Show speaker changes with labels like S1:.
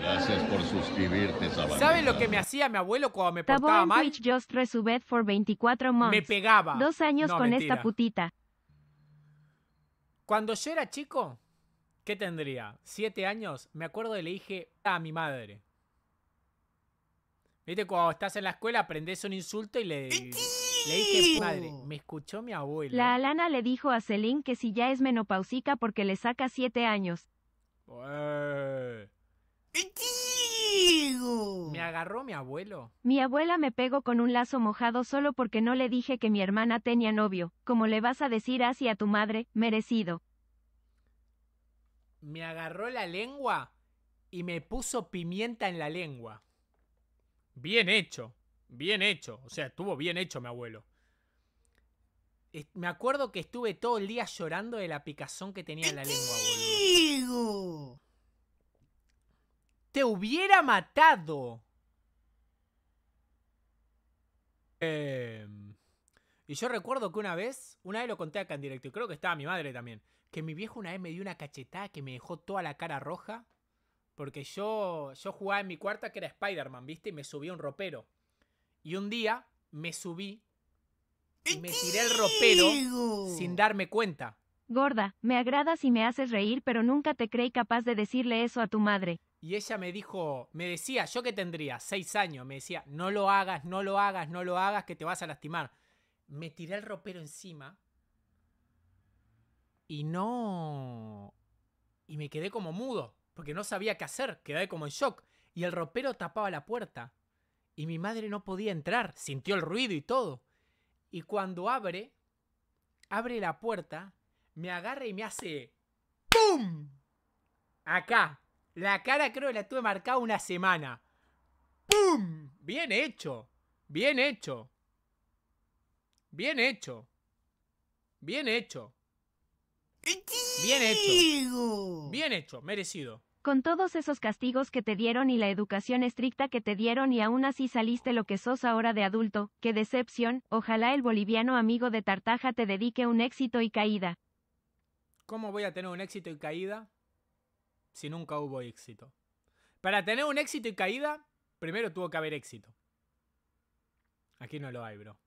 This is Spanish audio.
S1: Gracias por suscribirte, Sabanita. ¿Saben lo que me hacía mi abuelo cuando me portaba mal?
S2: for Me pegaba. Dos años con esta putita.
S1: Cuando yo era chico, ¿qué tendría? Siete años, me acuerdo que le dije a mi madre. Viste, cuando estás en la escuela aprendes un insulto y le, le dije, a madre, me escuchó mi abuelo. La
S2: Alana le dijo a Celine que si ya es menopausica porque le saca siete años
S1: mi abuelo.
S2: Mi abuela me pegó con un lazo mojado solo porque no le dije que mi hermana tenía novio, como le vas a decir así a tu madre, merecido.
S1: Me agarró la lengua y me puso pimienta en la lengua. Bien hecho, bien hecho, o sea, estuvo bien hecho mi abuelo. Me acuerdo que estuve todo el día llorando de la picazón que tenía en la lengua, ¡Te hubiera matado! Eh, y yo recuerdo que una vez, una vez lo conté acá en directo, y creo que estaba mi madre también, que mi viejo una vez me dio una cachetada que me dejó toda la cara roja, porque yo, yo jugaba en mi cuarta que era Spider-Man, ¿viste? Y me subí un ropero. Y un día me subí y me tiré el ropero sin darme cuenta.
S2: Gorda, me agradas y me haces reír, pero nunca te creí capaz de decirle eso a tu madre.
S1: Y ella me dijo, me decía, yo que tendría seis años, me decía, no lo hagas, no lo hagas, no lo hagas, que te vas a lastimar. Me tiré el ropero encima y no... Y me quedé como mudo, porque no sabía qué hacer, quedé como en shock. Y el ropero tapaba la puerta y mi madre no podía entrar, sintió el ruido y todo. Y cuando abre, abre la puerta, me agarra y me hace... ¡Pum! Acá, la cara creo que la tuve marcada una semana. ¡Pum! Bien hecho. Bien hecho. Bien hecho. Bien hecho. Bien hecho. Bien hecho, merecido.
S2: Con todos esos castigos que te dieron y la educación estricta que te dieron y aún así saliste lo que sos ahora de adulto, qué decepción, ojalá el boliviano amigo de Tartaja te dedique un éxito y caída.
S1: ¿Cómo voy a tener un éxito y caída? si nunca hubo éxito. Para tener un éxito y caída, primero tuvo que haber éxito. Aquí no lo hay, bro.